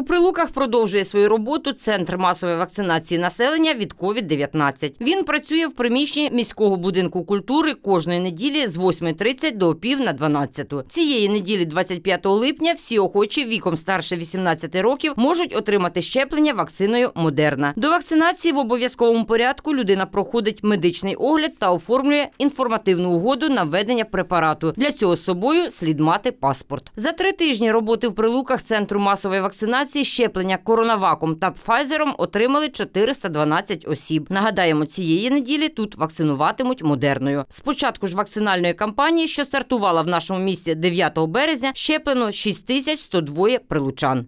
У прилуках продовжує свою роботу центр масової вакцинації населення від covid 19 Він працює в приміщенні міського будинку культури кожної неділі з 8.30 до пів на 12. Цієї неділі, 25 липня, всі охочі віком старше 18 років можуть отримати щеплення вакциною Модерна. До вакцинації в обов'язковому порядку людина проходить медичний огляд та оформлює інформативну угоду на введення препарату. Для цього з собою слід мати паспорт. За три тижні роботи в прилуках центру масової вакцинації вакцинації щеплення коронаваком та Пфайзером отримали 412 осіб. Нагадаємо, цієї неділі тут вакцинуватимуть модерною. Спочатку ж вакцинальної кампанії, що стартувала в нашому місті 9 березня, щеплено 6102 прилучан.